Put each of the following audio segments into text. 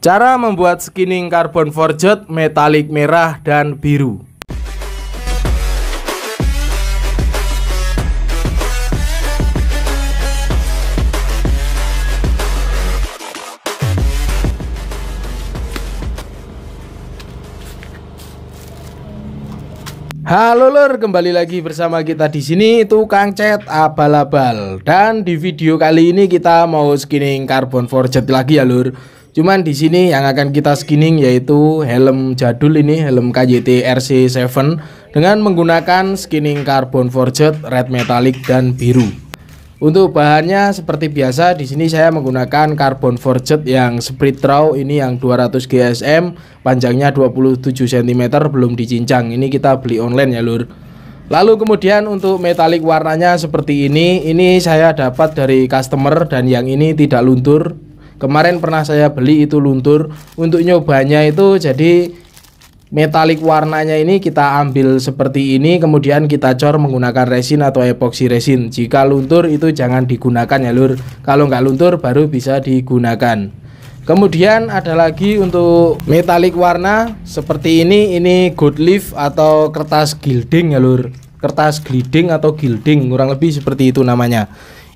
Cara membuat skinning carbon forged metalik merah dan biru Halo lur, kembali lagi bersama kita di sini tukang cat abal-abal. Dan di video kali ini kita mau skinning carbon forged lagi ya lur. Cuman di sini yang akan kita skinning yaitu helm jadul ini, helm KJT RC7 dengan menggunakan skinning carbon forged red metallic dan biru. Untuk bahannya seperti biasa di sini saya menggunakan carbon forged yang split raw ini yang 200 GSM, panjangnya 27 cm belum dicincang. Ini kita beli online ya, Lur. Lalu kemudian untuk metalik warnanya seperti ini, ini saya dapat dari customer dan yang ini tidak luntur, Kemarin pernah saya beli itu luntur untuk nyobanya itu jadi metalik warnanya ini kita ambil seperti ini kemudian kita cor menggunakan resin atau epoxy resin jika luntur itu jangan digunakan ya lur kalau nggak luntur baru bisa digunakan kemudian ada lagi untuk metalik warna seperti ini ini good leaf atau kertas gilding ya lur kertas gilding atau gilding kurang lebih seperti itu namanya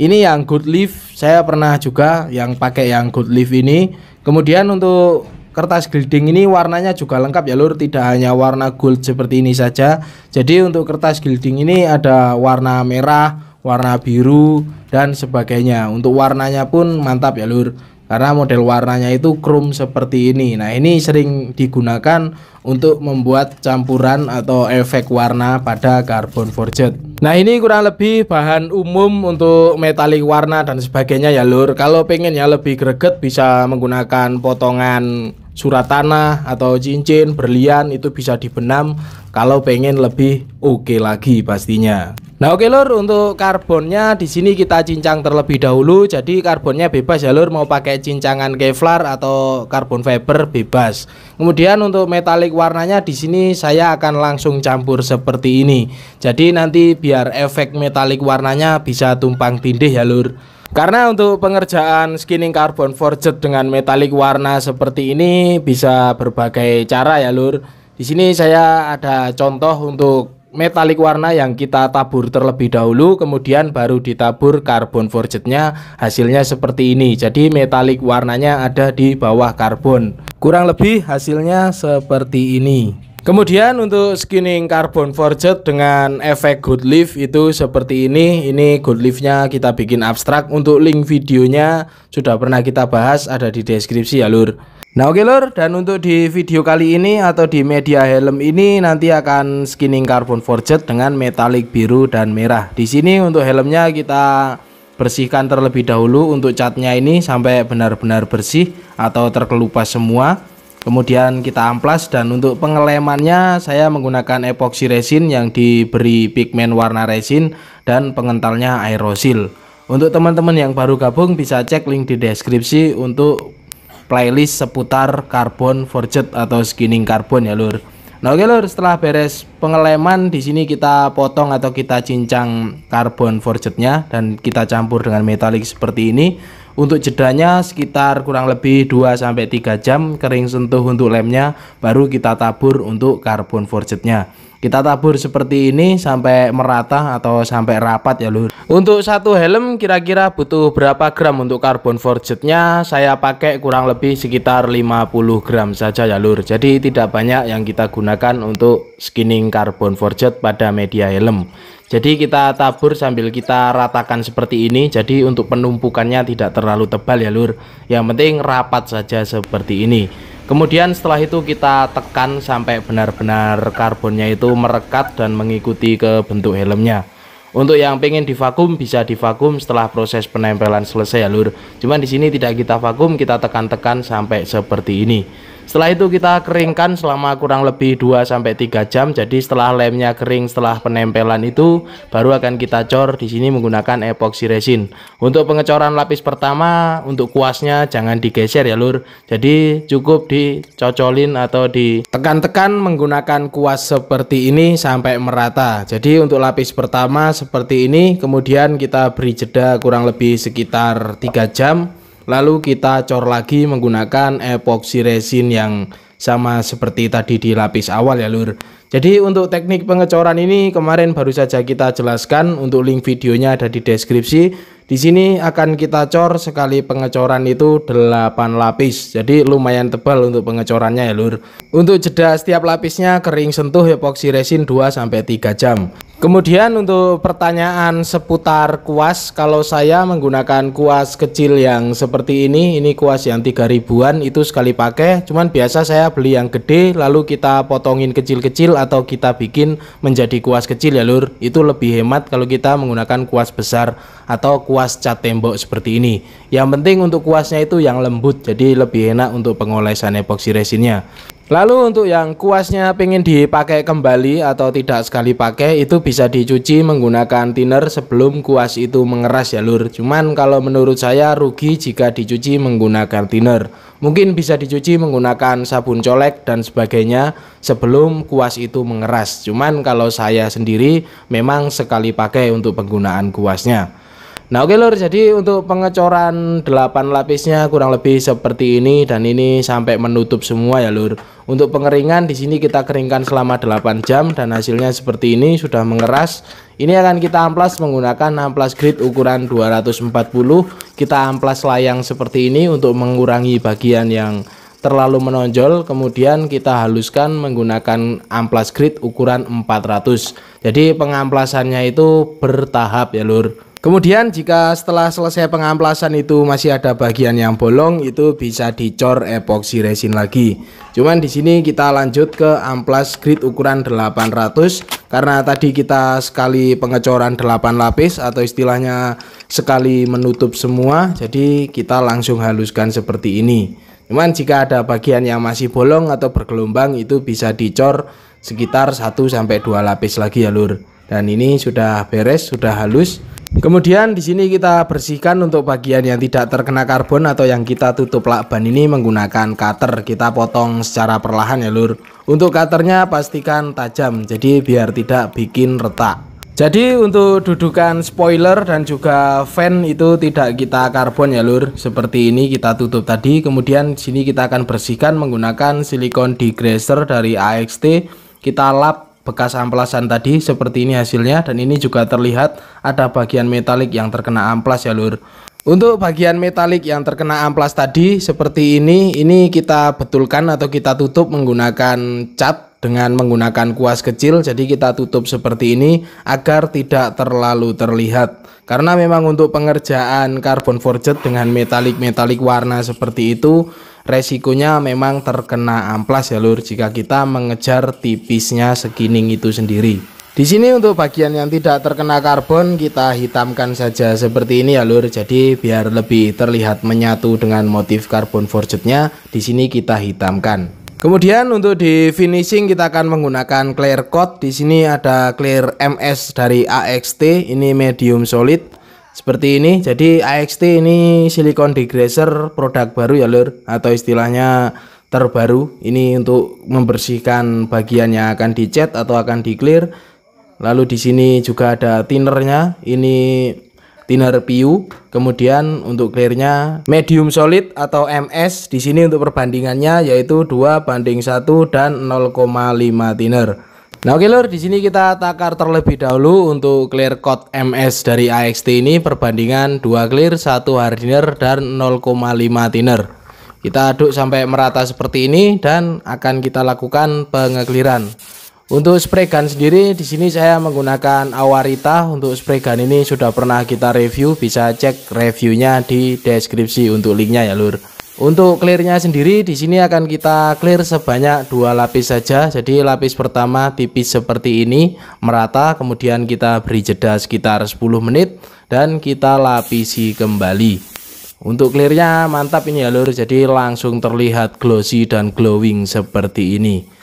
ini yang good leaf saya pernah juga yang pakai yang good leaf ini. Kemudian untuk kertas gilding ini warnanya juga lengkap ya lur tidak hanya warna gold seperti ini saja jadi untuk kertas gilding ini ada warna merah warna biru dan sebagainya untuk warnanya pun mantap ya lur karena model warnanya itu chrome seperti ini. Nah, ini sering digunakan untuk membuat campuran atau efek warna pada carbon forged. Nah, ini kurang lebih bahan umum untuk metalik warna dan sebagainya ya, Lur. Kalau pengen ya lebih greget bisa menggunakan potongan surat tanah atau cincin, berlian itu bisa dibenam kalau pengen lebih oke okay lagi pastinya. Nah oke Lur, untuk karbonnya di sini kita cincang terlebih dahulu jadi karbonnya bebas ya Lur, mau pakai cincangan kevlar atau karbon fiber bebas. Kemudian untuk metalik warnanya di sini saya akan langsung campur seperti ini. Jadi nanti biar efek metalik warnanya bisa tumpang tindih ya Lur. Karena untuk pengerjaan skinning karbon forged dengan metalik warna seperti ini bisa berbagai cara ya lur. Di sini saya ada contoh untuk metalik warna yang kita tabur terlebih dahulu kemudian baru ditabur karbon forgednya. hasilnya seperti ini jadi metalik warnanya ada di bawah karbon kurang lebih hasilnya seperti ini Kemudian untuk skinning carbon forged dengan efek good leaf itu seperti ini. Ini good leafnya kita bikin abstrak. Untuk link videonya sudah pernah kita bahas ada di deskripsi ya lur. Nah oke lur dan untuk di video kali ini atau di media helm ini nanti akan skinning carbon forged dengan metalik biru dan merah. Di sini untuk helmnya kita bersihkan terlebih dahulu untuk catnya ini sampai benar-benar bersih atau terkelupas semua kemudian kita amplas dan untuk pengelemannya saya menggunakan epoxy resin yang diberi pigmen warna resin dan pengentalnya aerosil untuk teman-teman yang baru gabung bisa cek link di deskripsi untuk playlist seputar karbon forged atau skinning karbon ya lur Nah oke lur, setelah beres pengeleman di sini kita potong atau kita cincang karbon forgednya dan kita campur dengan metalik seperti ini. Untuk jedanya sekitar kurang lebih 2 sampai 3 jam kering sentuh untuk lemnya baru kita tabur untuk karbon forgetnya kita tabur seperti ini sampai merata atau sampai rapat ya lur untuk satu helm kira-kira butuh berapa gram untuk karbon nya saya pakai kurang lebih sekitar 50 gram saja ya lur jadi tidak banyak yang kita gunakan untuk skinning carbon forged pada media helm jadi kita tabur sambil kita ratakan seperti ini jadi untuk penumpukannya tidak terlalu tebal ya lur yang penting rapat saja seperti ini kemudian setelah itu kita tekan sampai benar-benar karbonnya itu merekat dan mengikuti ke bentuk helmnya untuk yang pengen divakum bisa divakum setelah proses penempelan selesai ya lur. Cuman di sini tidak kita vakum, kita tekan-tekan sampai seperti ini. Setelah itu kita keringkan selama kurang lebih 2 sampai 3 jam. Jadi setelah lemnya kering setelah penempelan itu baru akan kita cor di sini menggunakan epoxy resin. Untuk pengecoran lapis pertama untuk kuasnya jangan digeser ya Lur. Jadi cukup dicocolin atau ditekan-tekan menggunakan kuas seperti ini sampai merata. Jadi untuk lapis pertama seperti ini kemudian kita beri jeda kurang lebih sekitar 3 jam Lalu kita cor lagi menggunakan epoxy resin yang sama seperti tadi di lapis awal ya lur. Jadi untuk teknik pengecoran ini kemarin baru saja kita jelaskan untuk link videonya ada di deskripsi. Di sini akan kita cor sekali pengecoran itu 8 lapis. Jadi lumayan tebal untuk pengecorannya ya lur. Untuk jeda setiap lapisnya kering sentuh epoxy resin 2 sampai 3 jam. Kemudian untuk pertanyaan seputar kuas, kalau saya menggunakan kuas kecil yang seperti ini, ini kuas yang 3 ribuan itu sekali pakai, cuman biasa saya beli yang gede lalu kita potongin kecil-kecil atau kita bikin menjadi kuas kecil ya lur, itu lebih hemat kalau kita menggunakan kuas besar atau kuas cat tembok seperti ini. Yang penting untuk kuasnya itu yang lembut, jadi lebih enak untuk pengolesan epoxy resinnya. Lalu untuk yang kuasnya pengen dipakai kembali atau tidak sekali pakai itu bisa dicuci menggunakan thinner sebelum kuas itu mengeras ya lur. Cuman kalau menurut saya rugi jika dicuci menggunakan thinner. Mungkin bisa dicuci menggunakan sabun colek dan sebagainya sebelum kuas itu mengeras. Cuman kalau saya sendiri memang sekali pakai untuk penggunaan kuasnya. Nah oke okay lor, jadi untuk pengecoran 8 lapisnya kurang lebih seperti ini dan ini sampai menutup semua ya lur. Untuk pengeringan di sini kita keringkan selama 8 jam dan hasilnya seperti ini sudah mengeras. Ini akan kita amplas menggunakan amplas grid ukuran 240. Kita amplas layang seperti ini untuk mengurangi bagian yang terlalu menonjol kemudian kita haluskan menggunakan amplas grid ukuran 400 jadi pengamplasannya itu bertahap ya lur Kemudian jika setelah selesai pengamplasan itu masih ada bagian yang bolong itu bisa dicor epoxy resin lagi. Cuman di sini kita lanjut ke amplas grid ukuran 800 karena tadi kita sekali pengecoran 8 lapis atau istilahnya sekali menutup semua jadi kita langsung haluskan seperti ini. Cuman jika ada bagian yang masih bolong atau bergelombang itu bisa dicor sekitar 1 sampai 2 lapis lagi ya Lur dan ini sudah beres sudah halus kemudian di sini kita bersihkan untuk bagian yang tidak terkena karbon atau yang kita tutup lakban ini menggunakan cutter kita potong secara perlahan ya lur untuk cutternya pastikan tajam jadi biar tidak bikin retak jadi untuk dudukan spoiler dan juga fan itu tidak kita karbon ya lur Seperti ini kita tutup tadi Kemudian sini kita akan bersihkan menggunakan silikon degreaser dari AXT Kita lap bekas amplasan tadi seperti ini hasilnya dan ini juga terlihat ada bagian metalik yang terkena amplas ya lur untuk bagian metalik yang terkena amplas tadi seperti ini ini kita betulkan atau kita tutup menggunakan cat dengan menggunakan kuas kecil jadi kita tutup seperti ini agar tidak terlalu terlihat karena memang untuk pengerjaan carbon forged dengan metalik-metalik warna seperti itu resikonya memang terkena amplas ya lur jika kita mengejar tipisnya segining itu sendiri di sini untuk bagian yang tidak terkena karbon kita hitamkan saja seperti ini ya lur jadi biar lebih terlihat menyatu dengan motif carbon forgednya di sini kita hitamkan Kemudian untuk di finishing kita akan menggunakan clear coat. Di sini ada clear MS dari AXT, ini medium solid seperti ini. Jadi AXT ini silikon degreaser produk baru ya lur atau istilahnya terbaru. Ini untuk membersihkan bagian yang akan dicat atau akan di clear. Lalu di sini juga ada tinernya. Ini thinner PU. Kemudian untuk clearnya medium solid atau MS di sini untuk perbandingannya yaitu 2 banding 1 dan 0,5 thinner. Nah oke lor, di sini kita takar terlebih dahulu untuk clear coat MS dari AXT ini perbandingan 2 clear, 1 hardener dan 0,5 thinner. Kita aduk sampai merata seperti ini dan akan kita lakukan pengekliran. Untuk spray gun sendiri di sini saya menggunakan Awarita. Untuk spray gun ini sudah pernah kita review, bisa cek reviewnya di deskripsi untuk linknya ya lur. Untuk clearnya sendiri di sini akan kita clear sebanyak dua lapis saja. Jadi lapis pertama tipis seperti ini merata, kemudian kita beri jeda sekitar 10 menit dan kita lapisi kembali. Untuk clearnya mantap ini ya lur, jadi langsung terlihat glossy dan glowing seperti ini.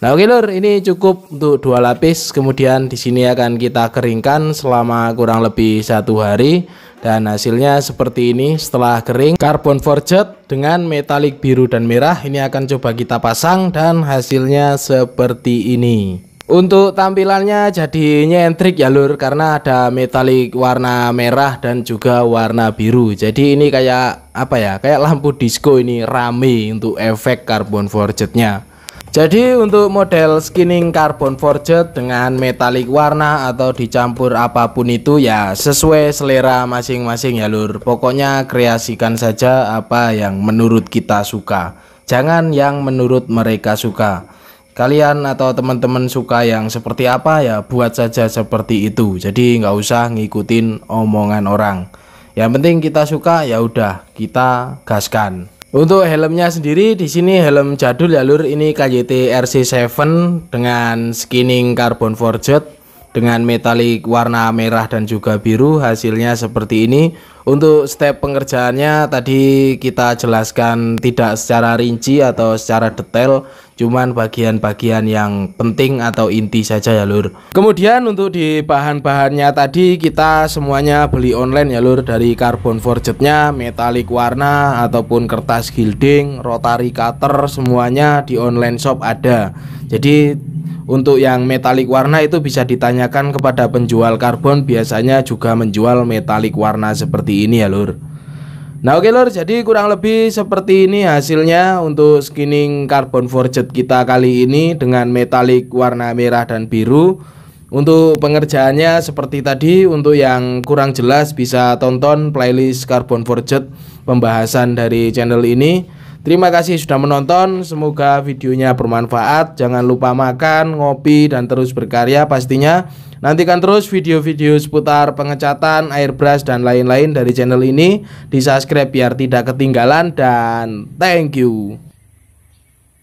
Nah, oke Lur, ini cukup untuk dua lapis. Kemudian di sini akan kita keringkan selama kurang lebih satu hari dan hasilnya seperti ini. Setelah kering, karbon forged dengan metalik biru dan merah ini akan coba kita pasang dan hasilnya seperti ini. Untuk tampilannya jadi nyentrik ya Lur karena ada metalik warna merah dan juga warna biru. Jadi ini kayak apa ya? Kayak lampu disco ini rame untuk efek karbon Forgednya. Jadi untuk model skinning carbon forged dengan metalik warna atau dicampur apapun itu ya sesuai selera masing-masing ya lur Pokoknya kreasikan saja apa yang menurut kita suka Jangan yang menurut mereka suka Kalian atau teman-teman suka yang seperti apa ya buat saja seperti itu Jadi nggak usah ngikutin omongan orang Yang penting kita suka ya udah kita gaskan untuk helmnya sendiri di sini helm jadul jalur ini KJT RC7 dengan skinning carbon forged dengan metalik warna merah dan juga biru hasilnya seperti ini untuk step pengerjaannya tadi kita jelaskan tidak secara rinci atau secara detail cuman bagian-bagian yang penting atau inti saja ya lur kemudian untuk di bahan-bahannya tadi kita semuanya beli online ya lur dari carbon forgetnya metalik warna ataupun kertas gilding rotary cutter semuanya di online shop ada jadi untuk yang metalik warna itu bisa ditanyakan kepada penjual karbon biasanya juga menjual metalik warna seperti ini ya lur. Nah oke lur. jadi kurang lebih seperti ini hasilnya untuk skinning carbon forged kita kali ini dengan metalik warna merah dan biru Untuk pengerjaannya seperti tadi, untuk yang kurang jelas bisa tonton playlist carbon forged pembahasan dari channel ini Terima kasih sudah menonton, semoga videonya bermanfaat. Jangan lupa makan, ngopi, dan terus berkarya pastinya. Nantikan terus video-video seputar pengecatan, airbrush, dan lain-lain dari channel ini. Di subscribe biar tidak ketinggalan dan thank you.